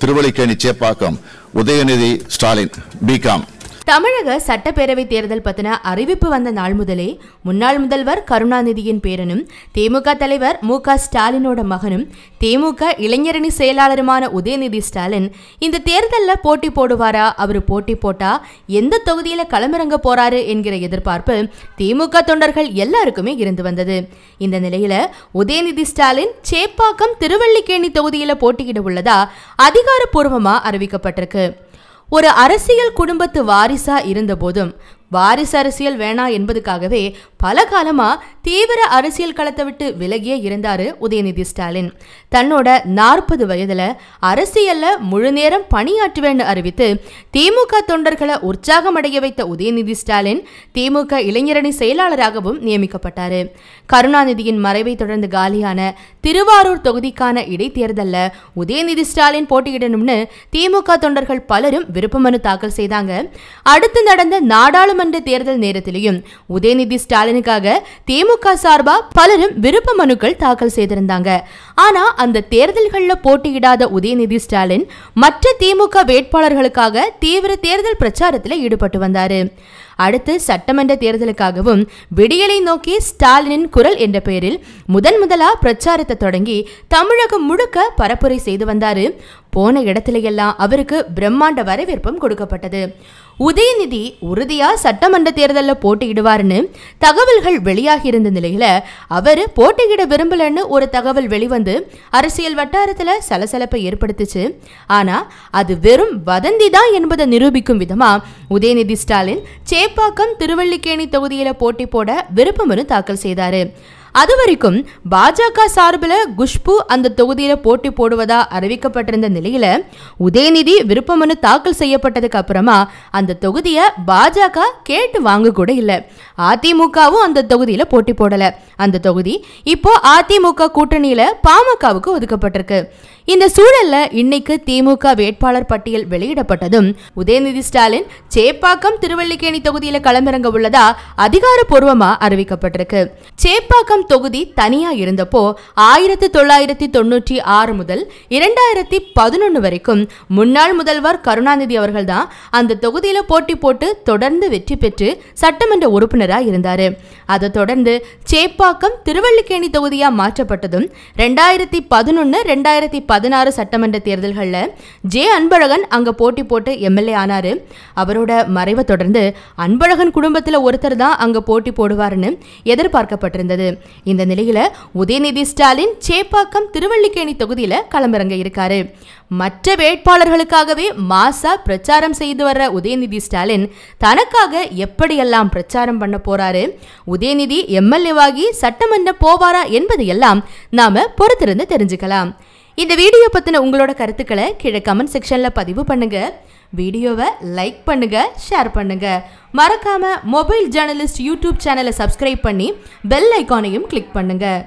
Thiruvallikeni Chepauk Udhayanidhi Stalin B Com தமிழக சட்டப்பேரவைத் தேர்தல் பத்தின அறிவிப்பு வந்த நாள் முதலே முன்னாள் முதல்வர் கருணாநிதியின் பேரனும் திமுக தலைவர் மு க ஸ்டாலினோட மகனும் திமுக இளைஞரணி செயலாளருமான உதயநிதி ஸ்டாலின் இந்த தேர்தலில் போட்டி போடுவாரா அவர் போட்டி போட்டா எந்த தொகுதியில் களமிறங்க போறாரு என்கிற எதிர்பார்ப்பு திமுக தொண்டர்கள் எல்லாருக்குமே இருந்து வந்தது இந்த நிலையில உதயநிதி ஸ்டாலின் சேப்பாக்கம் திருவள்ளிக்கேணி தொகுதியில் போட்டியிட உள்ளதா அதிகாரப்பூர்வமாக அறிவிக்கப்பட்டிருக்கு ஒரு அரசியல் குடும்பத்து வாரிசா இருந்தபோதும் வாரிசு அரசியல் வேணாம் என்பதுக்காகவே பல காலமா தீவிர அரசியல் களத்தை விட்டு விலகியே இருந்தாரு உதயநிதி ஸ்டாலின் தன்னோட நாற்பது வயதுல அரசியல்ல முழு நேரம் பணியாற்றுவேன்னு அறிவித்து திமுக தொண்டர்களை உற்சாகம் அடைய வைத்த உதயநிதி ஸ்டாலின் திமுக இளைஞரணி செயலாளராகவும் நியமிக்கப்பட்டாரு கருணாநிதியின் மறைவை தொடர்ந்து காலியான திருவாரூர் தொகுதிக்கான இடைத்தேர்தலில் உதயநிதி ஸ்டாலின் போட்டியிடணும்னு திமுக தொண்டர்கள் பலரும் விருப்பமனு தாக்கல் செய்தாங்க அடுத்து நடந்த நாடாளுமன்ற நாடாளுமன்ற தேர்தல் நேரத்திலையும் உதயநிதி ஸ்டாலினுக்காக திமுக சார்பா பலரும் விருப்ப மனுக்கள் தாக்கல் செய்திருந்தாங்க ஆனா அந்த தேர்தல்களில் போட்டியிடாத உதயநிதி ஸ்டாலின் மற்ற திமுக வேட்பாளர்களுக்காக தீவிர தேர்தல் பிரச்சாரத்தில் ஈடுபட்டு வந்தாரு அடுத்து சட்டமன்ற தேர்தலுக்காகவும் விடியலை நோக்கி ஸ்டாலினின் குரல் என்ற பெயரில் முதன் முதலா பிரச்சாரத்தை தொடங்கி தமிழகம் முழுக்க பரப்புரை செய்து வந்தாரு போன இடத்திலேயெல்லாம் அவருக்கு பிரம்மாண்ட வரவேற்பும் கொடுக்கப்பட்டது உதயநிதி உறுதியாக சட்டமன்ற தேர்தலில் போட்டியிடுவார்னு தகவல்கள் வெளியாகி இருந்த நிலையில் அவர் போட்டியிட விரும்பலன்னு ஒரு தகவல் வெளிவந்து அரசியல் வட்டாரத்தில் சலசலப்பை ஏற்படுத்துச்சு ஆனால் அது வெறும் வதந்தி தான் என்பதை நிரூபிக்கும் விதமாக உதயநிதி ஸ்டாலின் சேப்பாக்கம் திருவள்ளிக்கேணி தொகுதியில் போட்டி போட விருப்பமனு தாக்கல் செய்தார் அது வரைக்கும் பாஜக சார்பில் குஷ்பு அந்த தொகுதியில் போட்டி போடுவதா அறிவிக்கப்பட்டிருந்த நிலையில் உதயநிதி விருப்பமனு தாக்கல் செய்யப்பட்டதுக்கு அப்புறமா அந்த தொகுதியை பாஜக கேட்டு வாங்க கூட இல்லை அதிமுகவும் அந்த தொகுதியில் போட்டி போடலை அந்த தொகுதி இப்போ அதிமுக கூட்டணியில் பாமகவுக்கு ஒதுக்கப்பட்டிருக்கு இந்த சூழல்ல இன்னைக்கு திமுக வேட்பாளர் பட்டியல் வெளியிடப்பட்டதும் உதயநிதி ஸ்டாலின் சேப்பாக்கம் திருவள்ளிக்கேணி தொகுதியில களமிறங்க உள்ளதா அதிகாரப்பூர்வமா அறிவிக்கப்பட்டிருக்கு சேப்பாக்கம் தொகுதி தனியா இருந்தப்போ ஆயிரத்தி தொள்ளாயிரத்தி தொண்ணூற்றி ஆறு முதல் இரண்டாயிரத்தி பதினொன்று வரைக்கும் முன்னாள் முதல்வர் கருணாநிதி அவர்கள் தான் அந்த தொகுதியில் போட்டி போட்டு தொடர்ந்து வெற்றி பெற்று சட்டமன்ற உறுப்பினராக இருந்தார் அதை தொடர்ந்து சேப்பாக்கம் திருவள்ளிக்கேணி தொகுதியாக மாற்றப்பட்டதும் ரெண்டாயிரத்தி பதினொன்று ரெண்டாயிரத்தி பதினாறு சட்டமன்ற தேர்தல்களில் ஜே அன்பழகன் அங்க போட்டி போட்டு எம்எல்ஏ ஆனாரு அவரோட மறைவை தொடர்ந்து அன்பழகன் குடும்பத்தில் ஒருத்தர் தான் அங்க போட்டி போடுவார்னு எதிர்பார்க்கப்பட்டிருந்தது இந்த நிலையில் உதயநிதி ஸ்டாலின் சேப்பாக்கம் திருவள்ளிக்கேணி தொகுதியில் களமிறங்க இருக்காரு மற்ற வேட்பாளர்களுக்காகவே மாசா பிரச்சாரம் செய்து வர்ற உதயநிதி ஸ்டாலின் தனக்காக எப்படியெல்லாம் பிரச்சாரம் பண்ண போறாரு உதயநிதி எம்எல்ஏவாகி சட்டமன்ற போவாரா என்பதையெல்லாம் நாம பொறுத்திருந்து தெரிஞ்சுக்கலாம் இந்த வீடியோ பற்றின உங்களோட கருத்துக்களை கீழே கமெண்ட் செக்ஷனில் பதிவு பண்ணுங்கள் வீடியோவை லைக் பண்ணுங்கள் ஷேர் பண்ணுங்கள் மறக்காமல் மொபைல் ஜேர்னலிஸ்ட் யூடியூப் சேனலை சப்ஸ்கிரைப் பண்ணி பெல் ஐக்கானையும் கிளிக் பண்ணுங்கள்